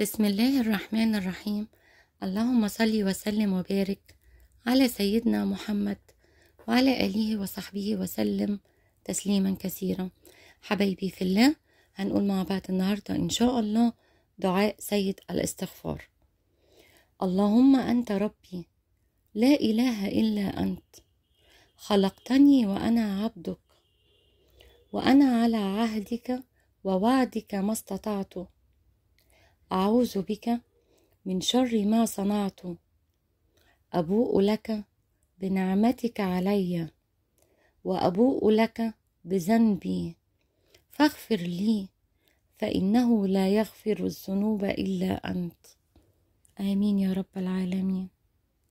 بسم الله الرحمن الرحيم اللهم صل وسلم وبارك على سيدنا محمد وعلى آله وصحبه وسلم تسليما كثيرا حبايبي في الله هنقول مع بعض النهاردة إن شاء الله دعاء سيد الاستغفار اللهم أنت ربي لا إله إلا أنت خلقتني وأنا عبدك وأنا على عهدك ووعدك ما استطعت أعوذ بك من شر ما صنعت أبوء لك بنعمتك علي وأبوء لك بذنبي فاغفر لي فإنه لا يغفر الذنوب إلا أنت آمين يا رب العالمين